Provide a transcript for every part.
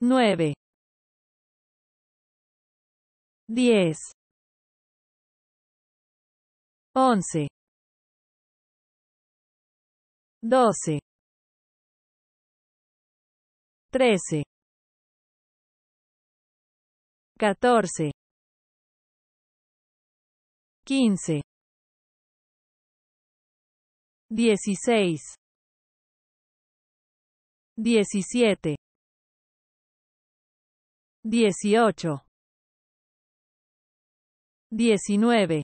9 10 11 12 13 14 15 16 17 18 19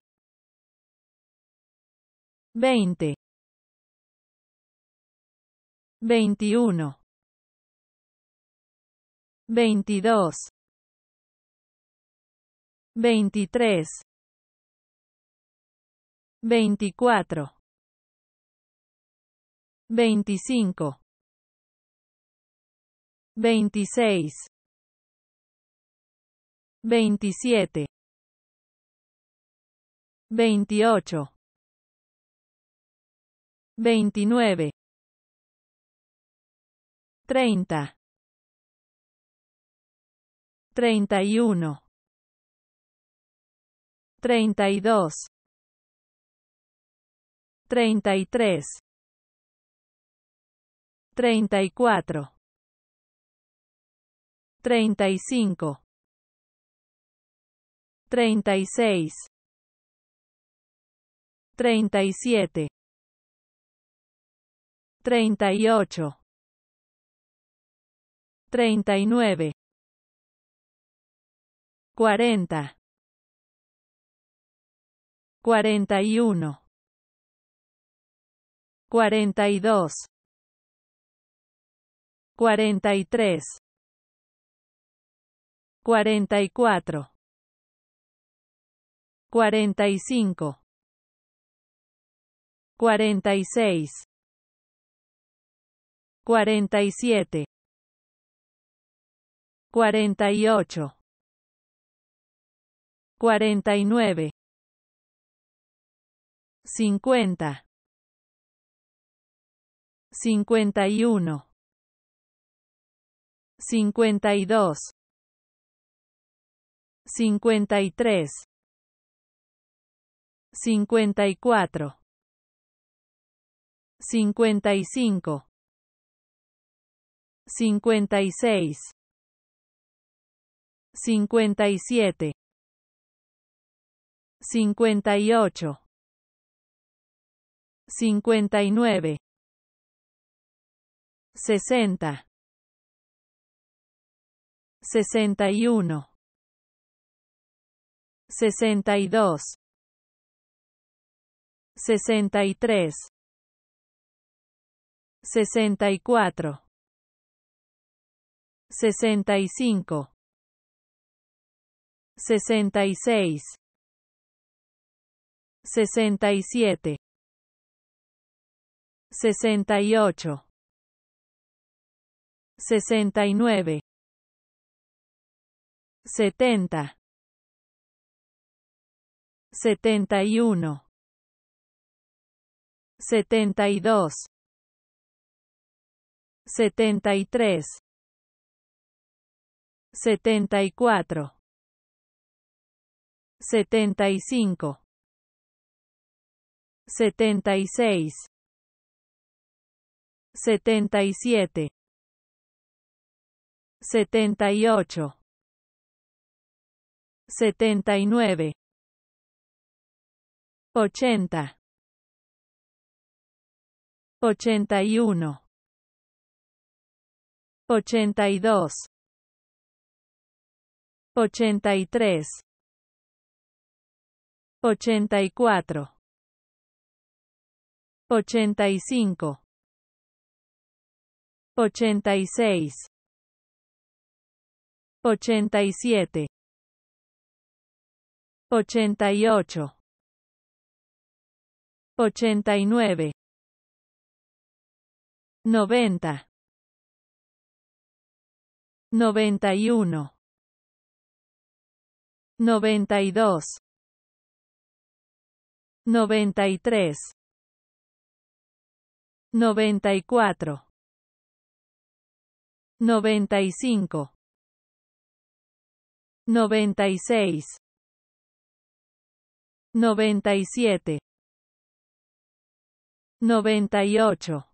20 21 22 23 24 25 26 27 28 29 30 31 32 33 34 35 36 37 38 39 40 41 42 43 44 45 46 47 48 49 50 51 52 53 54 55 56 57 58 59 60 61 62 63 64 65 66 67 68 69 70 71 72 73 74 75 76 77 78 79 80 81 82 83 84 85 86 87 88 89 90 91 92 93 94 95 96 97 98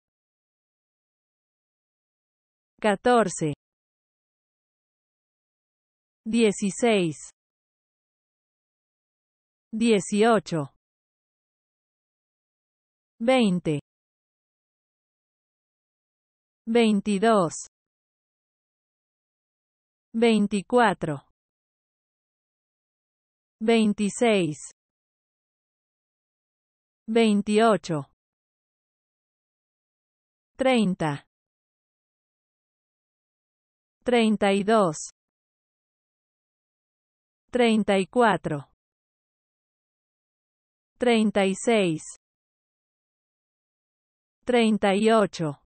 14, 16, 18, 20, 22, 24, 26, 28, 30, 32 34 36 38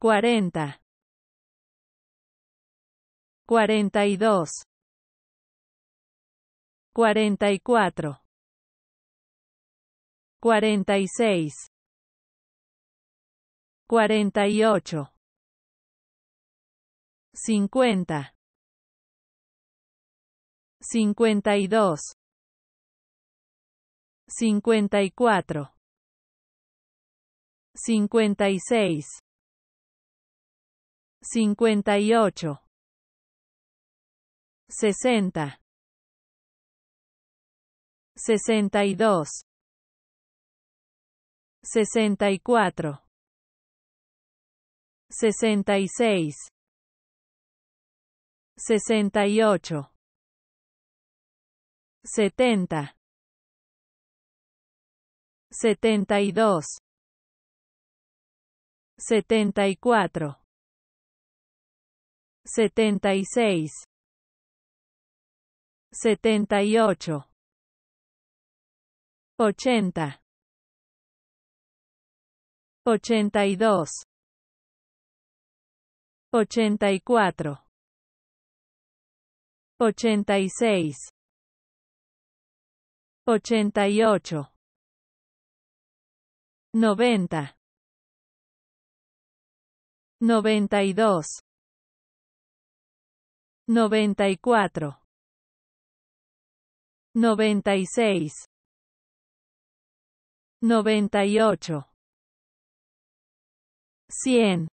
40 42 44 46 48 50 52 54 56 58 60 62 64 66 68 70 72 74 76 78 80 82 84 86 88 90 92 94 96 98 100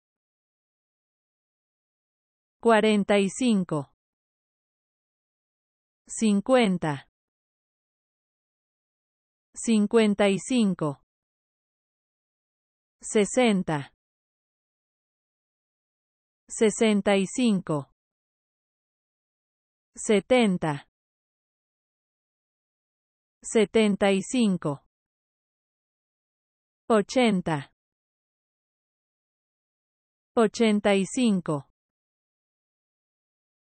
45 50 55 60 65 70 75 80 85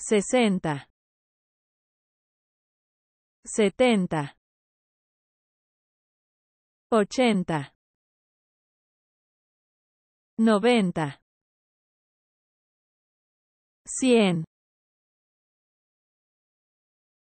60 70 80 90 100